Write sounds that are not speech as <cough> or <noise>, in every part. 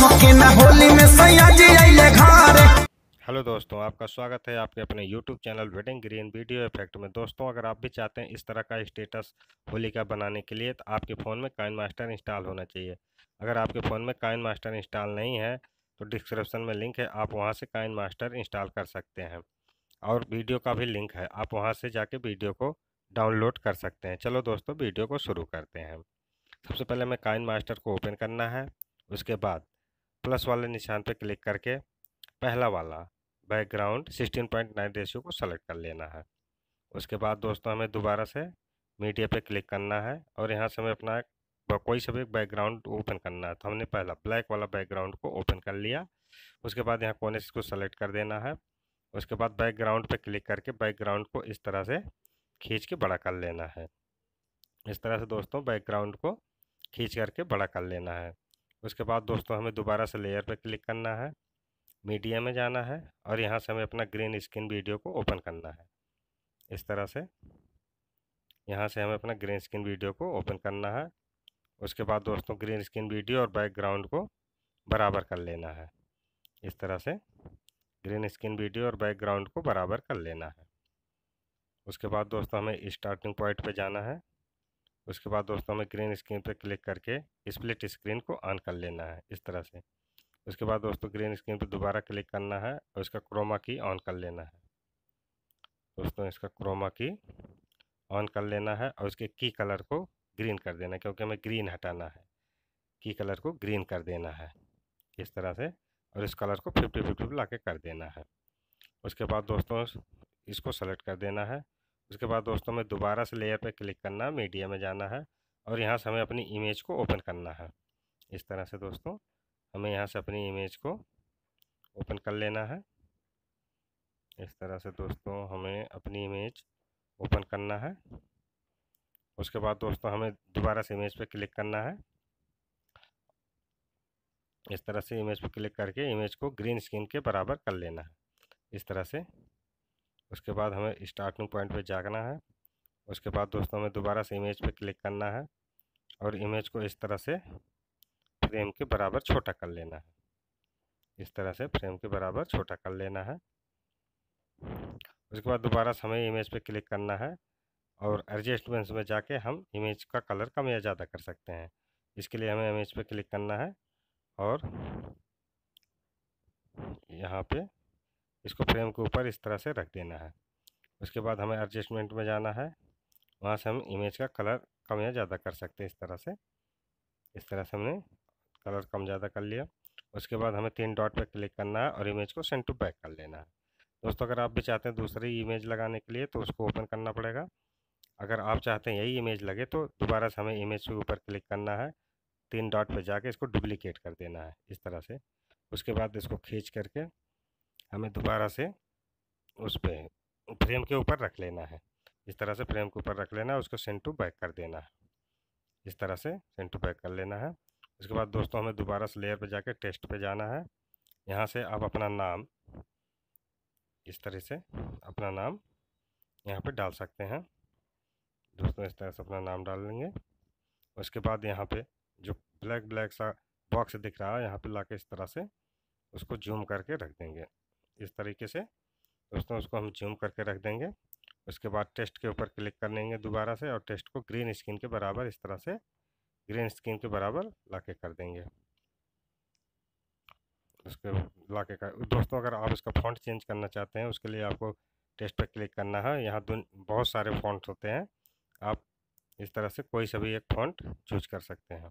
hello दोस्तों आपका स्वागत है आपके अपने YouTube channel wedding green video effect में दोस्तों अगर आप भी चाहते हैं इस तरह का स्टेटस होली का बनाने के लिए तो आपके फ़ोन में काइन मास्टर इंस्टॉल होना चाहिए अगर आपके फ़ोन में काइन मास्टर इंस्टॉल नहीं है तो डिस्क्रिप्शन में लिंक है आप वहाँ से काइन मास्टर इंस्टॉल कर सकते हैं और वीडियो का भी लिंक है आप वहाँ से जाके वीडियो को डाउनलोड कर सकते हैं चलो दोस्तों वीडियो को शुरू करते हैं सबसे पहले हमें काइन मास्टर को ओपन करना है उसके बाद प्लस वाले निशान पर क्लिक करके पहला वाला background sixteen point nine ratio को सेलेक्ट कर लेना है उसके बाद दोस्तों हमें दोबारा से मीडिया पे क्लिक करना है और यहाँ से हमें अपना कोई सा भी बैकग्राउंड ओपन करना है तो हमने पहला ब्लैक वाला बैकग्राउंड को ओपन कर लिया उसके बाद यहाँ कोने से इसको सेलेक्ट कर देना है उसके बाद बैकग्राउंड पे क्लिक करके बैकग्राउंड को इस तरह से खींच के बड़ा कर लेना है इस तरह से दोस्तों बैकग्राउंड को खींच करके बड़ा कर लेना है उसके बाद दोस्तों हमें दोबारा से लेयर पर क्लिक करना है मीडिया में जाना है और यहाँ से हमें अपना ग्रीन स्क्रीन वीडियो को ओपन करना है इस तरह से यहाँ से हमें अपना ग्रीन स्क्रीन वीडियो को ओपन करना है उसके बाद दोस्तों ग्रीन स्क्रीन वीडियो और बैकग्राउंड को बराबर कर लेना है इस तरह से ग्रीन स्क्रीन वीडियो और बैकग्राउंड को बराबर कर लेना है उसके बाद दोस्तों हमें स्टार्टिंग पॉइंट पे जाना है उसके बाद दोस्तों हमें ग्रीन स्क्रीन पर क्लिक करके स्प्लिट स्क्रीन को ऑन कर लेना है इस तरह से उसके बाद दोस्तों ग्रीन स्क्रीन पर दोबारा क्लिक करना है और इसका क्रोमा की ऑन कर लेना है दोस्तों इसका क्रोमा की ऑन कर लेना है और उसके की कलर को ग्रीन कर देना क्योंकि हमें ग्रीन हटाना है की कलर को ग्रीन कर देना है इस तरह से और इस कलर को फिफ्टी फिफ्टी ला के कर देना है उसके बाद दोस्तों इसको सेलेक्ट कर देना है उसके बाद दोस्तों में दोबारा से लेयर पर क्लिक करना मीडिया में जाना है और यहाँ से हमें अपनी इमेज को ओपन करना है इस तरह से दोस्तों हमें यहाँ से अपनी इमेज को ओपन कर लेना है इस तरह से दोस्तों हमें अपनी इमेज ओपन करना है उसके बाद दोस्तों हमें दोबारा से इमेज पर क्लिक करना है इस तरह से इमेज पर क्लिक करके इमेज को ग्रीन स्क्रीन के बराबर कर लेना है इस तरह से उसके बाद हमें स्टार्टिंग पॉइंट पे जागना है उसके बाद दोस्तों हमें दोबारा से इमेज पे क्लिक करना है और इमेज को इस तरह से फ्रेम के बराबर छोटा कर लेना है इस तरह से फ्रेम के बराबर छोटा कर लेना है उसके बाद दोबारा से हमें इमेज पे क्लिक करना है और एडजस्टमेंट्स में जाके हम इमेज का कलर कम या ज़्यादा कर सकते हैं इसके लिए हमें इमेज पे क्लिक करना है और यहाँ पे इसको फ्रेम के ऊपर इस तरह से रख देना है उसके बाद हमें एडजस्टमेंट में जाना है वहाँ से हम इमेज का कलर कम या ज़्यादा कर सकते हैं इस तरह से इस तरह से हमने कलर कम ज़्यादा कर लिया उसके बाद हमें तीन डॉट पर क्लिक करना है और इमेज को सेंड टू बैक कर लेना है दोस्तों अगर आप भी चाहते हैं दूसरी इमेज लगाने के लिए तो उसको ओपन करना पड़ेगा अगर आप चाहते हैं यही इमेज लगे तो दोबारा से हमें इमेज के ऊपर क्लिक करना है तीन डॉट पर जाके इसको डुप्लीकेट कर देना है इस तरह से उसके बाद इसको खींच करके हमें दोबारा से उस पर फ्रेम के ऊपर रख लेना है इस तरह से फ्रेम के ऊपर रख लेना है उसको सेंटू बैक कर देना है इस तरह से सेंटू बैक कर लेना है उसके बाद दोस्तों हमें दोबारा से लेयर पर जाके टेस्ट पे जाना है यहाँ से आप अपना नाम इस तरह से अपना नाम यहाँ पे डाल सकते हैं दोस्तों इस तरह से अपना नाम डाल लेंगे उसके बाद यहाँ पे जो ब्लैक ब्लैक सा बॉक्स दिख रहा है यहाँ पे ला इस तरह से उसको जूम करके रख देंगे इस तरीके से दोस्तों उसको हम जूम करके रख देंगे उसके बाद टेस्ट के ऊपर क्लिक कर लेंगे दोबारा से और टेस्ट को ग्रीन स्क्रीन के बराबर इस तरह से ग्रीन स्क्रीन के बराबर ला के कर देंगे उसके ला के कर दोस्तों अगर आप इसका फॉन्ट चेंज करना चाहते हैं उसके लिए आपको टेस्ट पर क्लिक करना है यहाँ बहुत सारे फॉन्ट होते हैं आप इस तरह से कोई सभी एक फॉन्ट चूज कर सकते हैं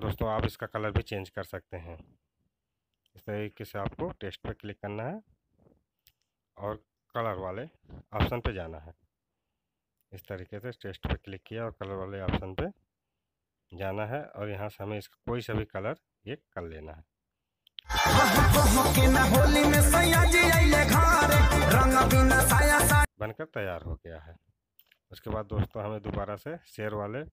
दोस्तों आप इसका कलर भी चेंज कर सकते हैं इस तरीके से आपको टेस्ट पर क्लिक करना है और कलर वाले ऑप्शन पे जाना है इस तरीके से टेस्ट पर क्लिक किया और कलर वाले ऑप्शन पे जाना है और यहाँ से हमें इसका कोई सा भी कलर ये कर लेना है बनकर तैयार हो गया है उसके बाद दोस्तों हमें दोबारा से शेयर वाले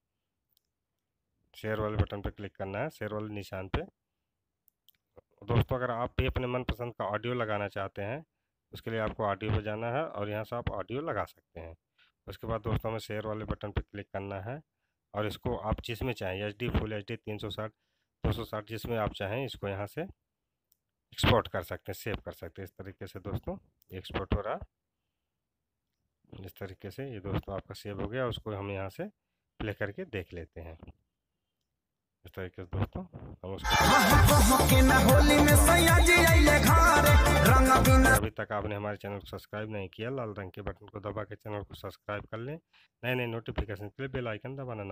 शेयर वाले बटन पर क्लिक करना है शेयर वाले निशान पे दोस्तों अगर आप भी अपने मनपसंद का ऑडियो लगाना चाहते हैं उसके लिए आपको ऑडियो पर जाना है और यहाँ से आप ऑडियो लगा सकते हैं उसके बाद दोस्तों हमें शेयर वाले बटन पर क्लिक करना है और इसको आप जिसमें चाहें H D full H D तीन सौ साठ दो सौ साठ जिसमें आप चाहें इसको यहाँ से एक्सपोर्ट कर सकते हैं सेव कर सकते हैं इस तरीके से दोस्तों एक्सपोर्ट हो रहा इस तरीके से ये दोस्तों आपका सेव हो गया उसको हम यहाँ से प्ले करके देख लेते हैं इस तरीके से दोस्तों हम उसको <laughs> तक आपने हमारे चैनल को सब्सक्राइब नहीं किया लाल रंग के बटन को दबा के चैनल को सब्सक्राइब कर लें नए नए नोटिफिकेशन के लिए बेल आइकन दबाना